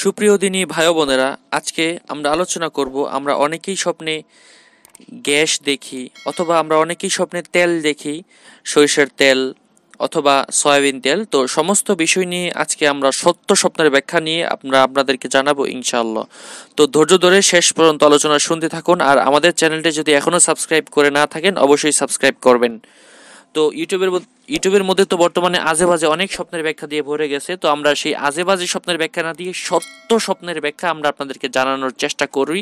সুপ্রিয় দিনী ভাই বোনেরা আজকে আমরা আলোচনা করব আমরা অনেকেই স্বপ্নে গ্যাস দেখি অথবা আমরা অনেকেই স্বপ্নে তেল দেখি সরিষার তেল অথবা সয়াবিন তেল তো সমস্ত বিষয় নিয়ে আজকে আমরা সত্য স্বপ্নের ব্যাখ্যা নিয়ে আমরা আপনাদেরকে জানাবো ইনশাআল্লাহ তো ধৈর্য ধরে শেষ পর্যন্ত আলোচনা শুনতে থাকুন আর আমাদের চ্যানেলটি যদি এখনও সাবস্ক্রাইব করে না থাকেন অবশ্যই সাবস্ক্রাইব করবেন তো ইউটিউবের ইউটিউবের মধ্যে তো বর্তমানে আজে বাজে অনেক স্বপ্নের ব্যাখ্যা দিয়ে ভরে গেছে তো আমরা সেই আজে বাজে স্বপ্নের ব্যাখ্যা না দিয়ে সত্য স্বপ্নের ব্যাখ্যা আমরা আপনাদেরকে জানানোর চেষ্টা করি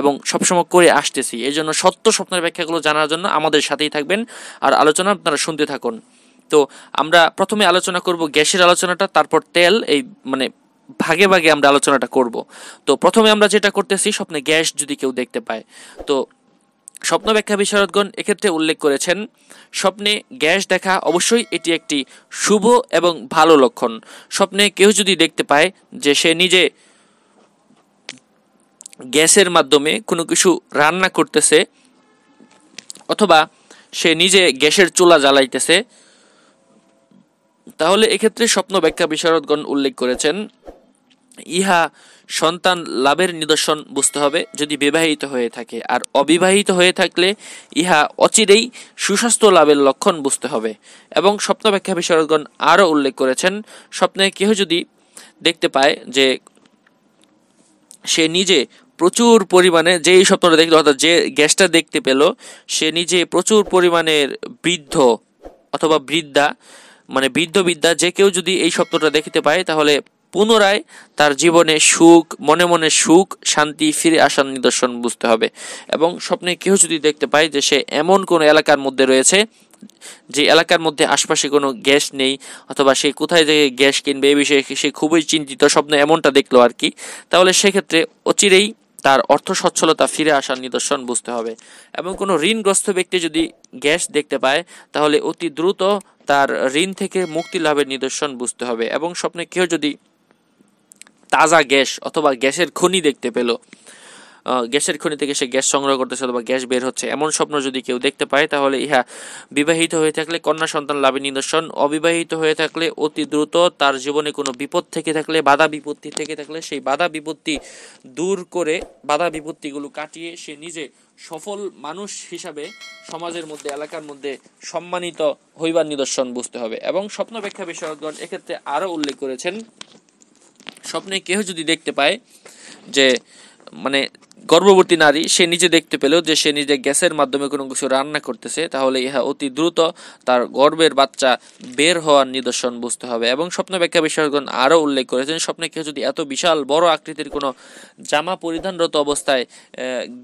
এবং সবসময় করে আসতেছি এই জন্য সত্য স্বপ্নের ব্যাখ্যাগুলো জানার জন্য আমাদের সাথেই থাকবেন আর আলোচনা আপনারা শুনতে থাকুন তো আমরা প্রথমে আলোচনা করব গ্যাসের আলোচনাটা তারপর তেল এই মানে ভাগে ভাগে আমরা আলোচনাটা করব তো প্রথমে আমরা যেটা করতেছি স্বপ্নে গ্যাস যদি কেউ দেখতে পায় তো স্বপ্ন ব্যাখ্যা বিশারদগণ এক্ষেত্রে উল্লেখ করেছেন স্বপ্নে গ্যাস দেখা অবশ্যই এটি একটি শুভ এবং ভালো লক্ষণ স্বপ্নে কেউ যদি দেখতে পায় যে সে নিজে গ্যাসের মাধ্যমে কোনো কিছু রান্না করতেছে অথবা সে নিজে গ্যাসের চুলা জ্বালাইতেছে তাহলে এক্ষেত্রে স্বপ্ন ব্যাখ্যা বিশারদগণ উল্লেখ করেছেন ইহা সন্তান লাভের নিদর্শন বুঝতে হবে যদি বিবাহিত হয়ে থাকে আর অবিবাহিত হয়ে থাকলে ইহা অচিরেই সুস্বাস্থ্য লাভের লক্ষণ বুঝতে হবে এবং স্বপ্ন ব্যাখ্যা বিশারদগণ আরও উল্লেখ করেছেন স্বপ্নে কেহ যদি দেখতে পায় যে সে নিজে প্রচুর পরিমাণে যেই স্বপ্নটা দেখতে অর্থাৎ যে গ্যাসটা দেখতে পেল সে নিজে প্রচুর পরিমাণের বৃদ্ধ অথবা বৃদ্ধা মানে বৃদ্ধ বিদ্যা যে কেউ যদি এই স্বপ্নটা দেখতে পায় তাহলে পুনরায় তার জীবনে সুখ মনে মনে সুখ শান্তি ফিরে আসার নিদর্শন বুঝতে হবে এবং স্বপ্নে কেউ যদি দেখতে পায় যে সে এমন কোনো এলাকার মধ্যে রয়েছে যে এলাকার মধ্যে আশপাশে কোনো গ্যাস নেই অথবা সে কোথায় থেকে গ্যাস কিনবে এ বিষয়ে সে খুবই চিন্তিত স্বপ্ন এমনটা দেখলো আর কি তাহলে সেক্ষেত্রে অচিরেই তার অর্থ সচ্ছলতা ফিরে আসার নিদর্শন বুঝতে হবে এবং কোনো ঋণগ্রস্ত ব্যক্তি যদি গ্যাস দেখতে পায় তাহলে অতি দ্রুত তার ঋণ থেকে মুক্তি লাভের নিদর্শন বুঝতে হবে এবং স্বপ্নে কেউ যদি তাজা গ্যাস অথবা গ্যাসের খনি দেখতে পেল গ্যাসের খনি থেকে সে গ্যাস সংগ্রহ করতেছে অথবা গ্যাস বের হচ্ছে এমন স্বপ্ন যদি কেউ দেখতে পায় তাহলে ইহা বিবাহিত হয়ে থাকলে কন্যা সন্তান লাভের নিদর্শন অবিবাহিত হয়ে থাকলে অতি দ্রুত তার জীবনে কোনো বিপদ থেকে থাকলে বাধা বিপত্তি থেকে থাকলে সেই বাধা বিপত্তি দূর করে বাধা বিপত্তিগুলো কাটিয়ে সে নিজে সফল মানুষ হিসাবে সমাজের মধ্যে এলাকার মধ্যে সম্মানিত হইবার নিদর্শন বুঝতে হবে এবং স্বপ্ন ব্যাখ্যা বিষয়গণ এক্ষেত্রে আরও উল্লেখ করেছেন স্বপ্নে কেউ যদি দেখতে পায় যে মানে গর্ভবতী নারী সে নিজে দেখতে পেলেও যে সে নিজে গ্যাসের মাধ্যমে কোনো কিছু রান্না করতেছে তাহলে ইহা অতি দ্রুত তার গর্ভের বাচ্চা বের হওয়ার নিদর্শন বুঝতে হবে এবং স্বপ্ন ব্যাখ্যা বিশেষজ্ঞ আরও উল্লেখ করেছেন স্বপ্নে কেউ যদি এত বিশাল বড় আকৃতির কোনো জামা পরিধানরত অবস্থায়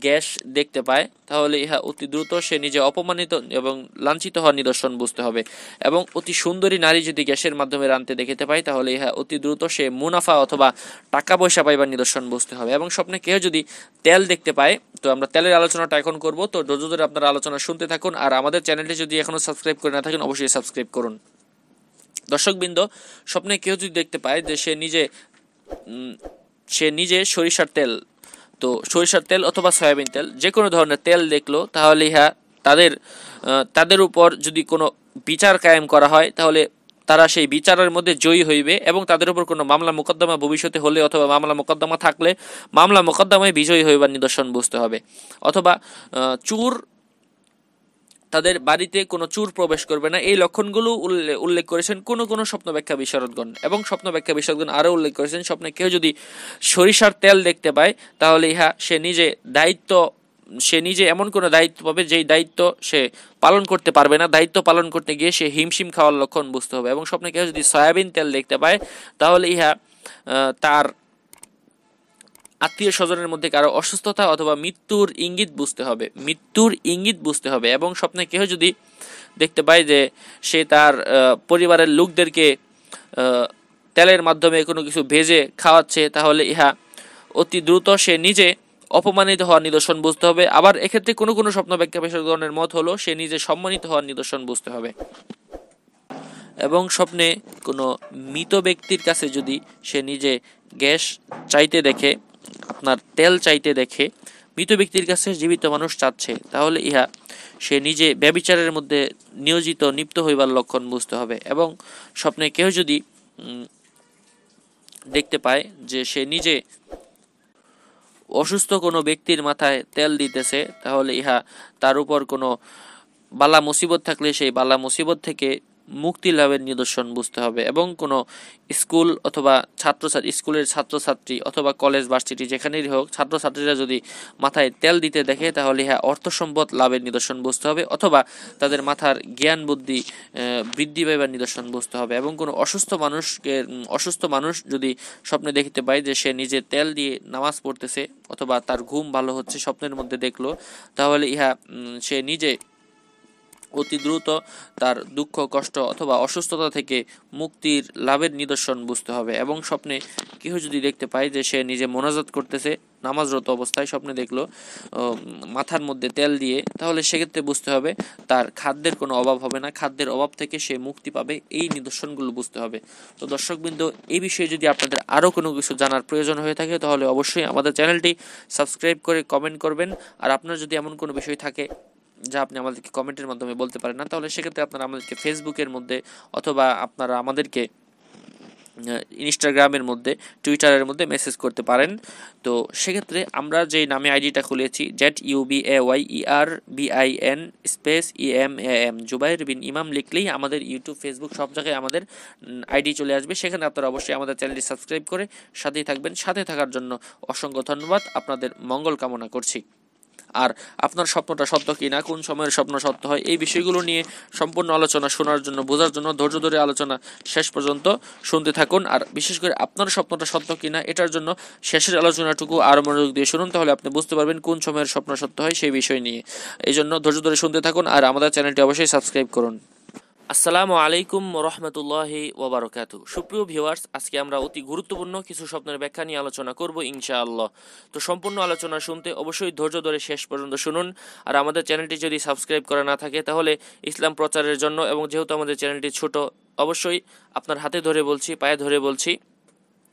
গ্যাস দেখতে পায় তাহলে ইহা অতি দ্রুত সে নিজে অপমানিত এবং লাঞ্ছিত হওয়ার নিদর্শন বুঝতে হবে এবং অতি সুন্দরী নারী যদি গ্যাসের মাধ্যমে রানতে দেখতে পায় তাহলে ইহা অতি দ্রুত সে মুনাফা অথবা টাকা পয়সা পাইবার নিদর্শন বুঝতে হবে এবং স্বপ্নে কেউ যদি তেল দেখতে পায় তো আমরা তেলের আলোচনাটা এখন করব তো ধৈর্য ধরে আপনারা আলোচনা শুনতে থাকুন আর আমাদের চ্যানেলটি যদি এখনও সাবস্ক্রাইব করে না থাকেন অবশ্যই সাবস্ক্রাইব করুন দর্শকবৃন্দ স্বপ্নে কেউ যদি দেখতে পায় যে সে নিজে সে নিজে সরিষার তেল তো সরিষার তেল অথবা সয়াবিন তেল যে কোনো ধরনের তেল দেখলো তাহলে ইহা হ্যাঁ, তাদের তাদের উপর যদি কোনো বিচার কায়েম করা হয় তাহলে তারা সেই বিচারের মধ্যে জয়ী হইবে এবং তাদের উপর কোনো মামলা মোকদ্দমা ভবিষ্যতে হলে অথবা মামলা মোকদ্দমা থাকলে মামলা মোকদ্দমায় বিজয়ী হইবার নিদর্শন বুঝতে হবে অথবা চুর তাদের বাড়িতে কোনো চুর প্রবেশ করবে না এই লক্ষণগুলো উল্লেখ করেছেন কোন কোন ব্যাখ্যা বিশারদগণ এবং স্বপ্ন ব্যাখ্যা বিশারদগণ আরও উল্লেখ করেছেন স্বপ্নে কেউ যদি সরিষার তেল দেখতে পায় তাহলে ইহা সে নিজে দায়িত্ব সে নিজে এমন কোনো দায়িত্ব পাবে যেই দায়িত্ব সে পালন করতে পারবে না দায়িত্ব পালন করতে গিয়ে সে হিমশিম খাওয়ার লক্ষণ বুঝতে হবে এবং স্বপ্নে কেউ যদি সয়াবিন তেল দেখতে পায় তাহলে ইহা তার আত্মীয় স্বজনের মধ্যে কারো অসুস্থতা অথবা মৃত্যুর ইঙ্গিত বুঝতে হবে মৃত্যুর ইঙ্গিত বুঝতে হবে এবং স্বপ্নে কেউ যদি দেখতে পায় যে সে তার পরিবারের লোকদেরকে তেলের মাধ্যমে কোনো কিছু ভেজে খাওয়াচ্ছে তাহলে ইহা অতি দ্রুত সে নিজে অপমানিত হওয়ার নিদর্শন বুঝতে হবে আবার এক্ষেত্রে কোনো কোনো স্বপ্ন ব্যাখ্যা পেশাগণের মত হলো সে নিজে সম্মানিত হওয়ার নিদর্শন বুঝতে হবে এবং স্বপ্নে কোনো মৃত ব্যক্তির কাছে যদি সে নিজে গ্যাস চাইতে দেখে আপনার তেল চাইতে দেখে মৃত ব্যক্তির কাছে জীবিত মানুষ চাচ্ছে তাহলে ইহা সে নিজে ব্যবিচারের মধ্যে নিয়োজিত নিপ্ত হইবার লক্ষণ বুঝতে হবে এবং স্বপ্নে কেউ যদি দেখতে পায় যে সে নিজে অসুস্থ কোনো ব্যক্তির মাথায় তেল দিতেছে তাহলে ইহা তার উপর কোনো বালা মুসিবত থাকলে সেই বালা মুসিবত থেকে মুক্তি লাভের নিদর্শন বুঝতে হবে এবং কোনো স্কুল অথবা ছাত্রছাত্রী স্কুলের ছাত্রছাত্রী অথবা কলেজ ভার্সিটি যেখানেই হোক ছাত্রছাত্রীরা যদি মাথায় তেল দিতে দেখে তাহলে ইহা হ্যাঁ, অর্থ সম্পদ লাভের নিদর্শন বুঝতে হবে অথবা তাদের মাথার জ্ঞান বুদ্ধি বৃদ্ধি পাইবার নিদর্শন বুঝতে হবে এবং কোনো অসুস্থ মানুষকে অসুস্থ মানুষ যদি স্বপ্নে দেখিতে পায় যে সে নিজে তেল দিয়ে নামাজ পড়তেছে অথবা তার ঘুম ভালো হচ্ছে স্বপ্নের মধ্যে দেখলো তাহলে ইহা সে নিজে অতি দ্রুত তার দুঃখ কষ্ট অথবা অসুস্থতা থেকে মুক্তির লাভের নিদর্শন বুঝতে হবে এবং স্বপ্নে কেউ যদি দেখতে পায় যে সে নিজে মোনাজাত করতেছে নামাজরত অবস্থায় স্বপ্নে দেখলো মাথার মধ্যে তেল দিয়ে তাহলে সেক্ষেত্রে বুঝতে হবে তার খাদ্যের কোনো অভাব হবে না খাদ্যের অভাব থেকে সে মুক্তি পাবে এই নিদর্শনগুলো বুঝতে হবে তো দর্শকবৃন্দ এই বিষয়ে যদি আপনাদের আরও কোনো কিছু জানার প্রয়োজন হয়ে থাকে তাহলে অবশ্যই আমাদের চ্যানেলটি সাবস্ক্রাইব করে কমেন্ট করবেন আর আপনার যদি এমন কোনো বিষয় থাকে যা আপনি আমাদেরকে কমেন্টের মাধ্যমে বলতে পারেন না তাহলে সেক্ষেত্রে আপনারা আমাদেরকে ফেসবুকের মধ্যে অথবা আপনারা আমাদেরকে ইনস্টাগ্রামের মধ্যে টুইটারের মধ্যে মেসেজ করতে পারেন তো সেক্ষেত্রে আমরা যে নামে আইডিটা খুলেছি Z U B A Y E R B I N space E M A M Zubair bin Imam লিখলেই আমাদের ইউটিউব ফেসবুক সব জায়গায় আমাদের আইডি চলে আসবে সেখানে আপনারা অবশ্যই আমাদের চ্যানেলটি সাবস্ক্রাইব করে সাথেই থাকবেন সাথে থাকার জন্য অসংখ্য ধন্যবাদ আপনাদের মঙ্গল কামনা করছি আর আপনার স্বপ্নটা সত্য কি না কোন সময়ের স্বপ্ন সত্য হয় এই বিষয়গুলো নিয়ে সম্পূর্ণ আলোচনা শোনার জন্য বোঝার জন্য ধৈর্য ধরে আলোচনা শেষ পর্যন্ত শুনতে থাকুন আর বিশেষ করে আপনার স্বপ্নটা সত্য কি না এটার জন্য শেষের আলোচনাটুকু আরও মনোযোগ দিয়ে শুনুন তাহলে আপনি বুঝতে পারবেন কোন সময়ের স্বপ্ন সত্য হয় সেই বিষয় নিয়ে এই জন্য ধৈর্য ধরে শুনতে থাকুন আর আমাদের চ্যানেলটি অবশ্যই সাবস্ক্রাইব করুন আসসালামু আলাইকুম রহমতুল্লাহি ওবরকাত সুপ্রিয় ভিউয়ার্স আজকে আমরা অতি গুরুত্বপূর্ণ কিছু স্বপ্নের ব্যাখ্যা নিয়ে আলোচনা করব ইনশাআল্লাহ তো সম্পূর্ণ আলোচনা শুনতে অবশ্যই ধৈর্য ধরে শেষ পর্যন্ত শুনুন আর আমাদের চ্যানেলটি যদি সাবস্ক্রাইব করা না থাকে তাহলে ইসলাম প্রচারের জন্য এবং যেহেতু আমাদের চ্যানেলটি ছোট অবশ্যই আপনার হাতে ধরে বলছি পায়ে ধরে বলছি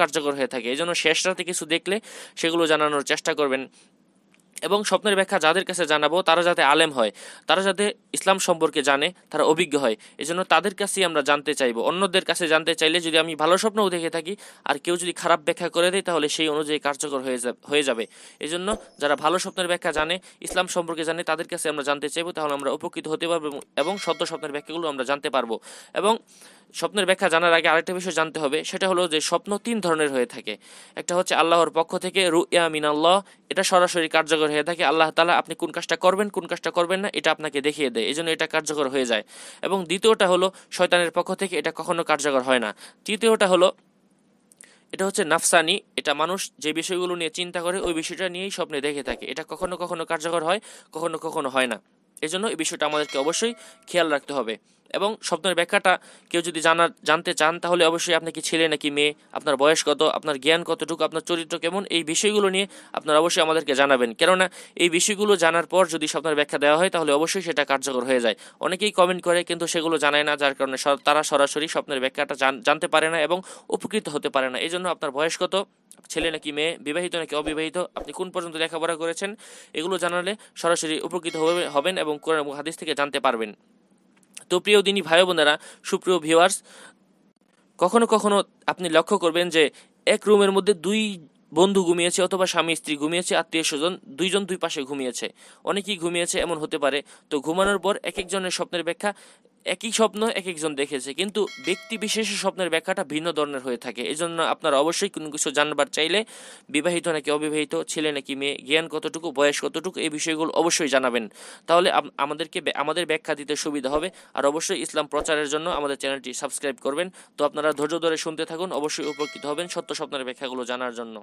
কার্যকর হয়ে থাকে এজন্য শেষ রাতে কিছু দেখলে সেগুলো জানানোর চেষ্টা করবেন এবং স্বপ্নের ব্যাখ্যা যাদের কাছে জানাবো তারা যাতে আলেম হয় তারা যাতে ইসলাম সম্পর্কে জানে তারা অভিজ্ঞ হয় এজন্য তাদের কাছেই আমরা জানতে চাইবো অন্যদের কাছে জানতে চাইলে যদি আমি ভালো স্বপ্নও দেখে থাকি আর কেউ যদি খারাপ ব্যাখ্যা করে দেয় তাহলে সেই অনুযায়ী কার্যকর হয়ে যাবে হয়ে যাবে এজন্য যারা ভালো স্বপ্নের ব্যাখ্যা জানে ইসলাম সম্পর্কে জানে তাদের কাছে আমরা জানতে চাইবো তাহলে আমরা উপকৃত হতে পারবো এবং সত্য স্বপ্নের ব্যাখ্যাগুলো আমরা জানতে পারবো এবং স্বপ্নের ব্যাখ্যা জানার আগে আরেকটা বিষয় জানতে হবে সেটা হলো যে স্বপ্ন তিন ধরনের হয়ে থাকে একটা হচ্ছে আল্লাহর পক্ষ থেকে রু ইয়া মিনাল্লাহ এটা সরাসরি কার্যকর কার্যকর হয়ে থাকে আল্লাহ তালা আপনি কোন কাজটা করবেন কোন কাজটা করবেন না এটা আপনাকে দেখিয়ে দেয় জন্য এটা কার্যকর হয়ে যায় এবং দ্বিতীয়টা হলো শয়তানের পক্ষ থেকে এটা কখনো কার্যকর হয় না তৃতীয়টা হলো এটা হচ্ছে নাফসানি এটা মানুষ যে বিষয়গুলো নিয়ে চিন্তা করে ওই বিষয়টা নিয়েই স্বপ্নে দেখে থাকে এটা কখনো কখনো কার্যকর হয় কখনো কখনো হয় না এজন্য এই বিষয়টা আমাদেরকে অবশ্যই খেয়াল রাখতে হবে এবং স্বপ্নের ব্যাখ্যাটা কেউ যদি জানার জানতে চান তাহলে অবশ্যই আপনি কি ছেলে নাকি মেয়ে আপনার বয়স কত আপনার জ্ঞান কতটুকু আপনার চরিত্র কেমন এই বিষয়গুলো নিয়ে আপনারা অবশ্যই আমাদেরকে জানাবেন কেননা এই বিষয়গুলো জানার পর যদি স্বপ্নের ব্যাখ্যা দেওয়া হয় তাহলে অবশ্যই সেটা কার্যকর হয়ে যায় অনেকেই কমেন্ট করে কিন্তু সেগুলো জানায় না যার কারণে তারা সরাসরি স্বপ্নের ব্যাখ্যাটা জানতে পারে না এবং উপকৃত হতে পারে না এই জন্য আপনার বয়স কত ছেলে নাকি মেয়ে বিবাহিত নাকি অবিবাহিত আপনি কোন পর্যন্ত লেখাপড়া করেছেন এগুলো জানালে সরাসরি উপকৃত হবেন এবং কোরআন হাদিস থেকে জানতে পারবেন তো প্রিয় দিনী ভাই বোনেরা সুপ্রিয় ভিওয়ার্স কখনো কখনো আপনি লক্ষ্য করবেন যে এক রুমের মধ্যে দুই বন্ধু ঘুমিয়েছে অথবা স্বামী স্ত্রী ঘুমিয়েছে আত্মীয় স্বজন দুইজন দুই পাশে ঘুমিয়েছে অনেকেই ঘুমিয়েছে এমন হতে পারে তো ঘুমানোর পর এক একজনের স্বপ্নের ব্যাখ্যা একই স্বপ্ন এক একজন দেখেছে কিন্তু ব্যক্তি বিশেষে স্বপ্নের ব্যাখ্যাটা ভিন্ন ধরনের হয়ে থাকে এই জন্য আপনারা অবশ্যই কোনো কিছু জানবার চাইলে বিবাহিত নাকি অবিবাহিত ছেলে নাকি মেয়ে জ্ঞান কতটুকু বয়স কতটুকু এই বিষয়গুলো অবশ্যই জানাবেন তাহলে আমাদেরকে আমাদের ব্যাখ্যা দিতে সুবিধা হবে আর অবশ্যই ইসলাম প্রচারের জন্য আমাদের চ্যানেলটি সাবস্ক্রাইব করবেন তো আপনারা ধৈর্য ধরে শুনতে থাকুন অবশ্যই উপকৃত হবেন সত্য স্বপ্নের ব্যাখ্যাগুলো জানার জন্য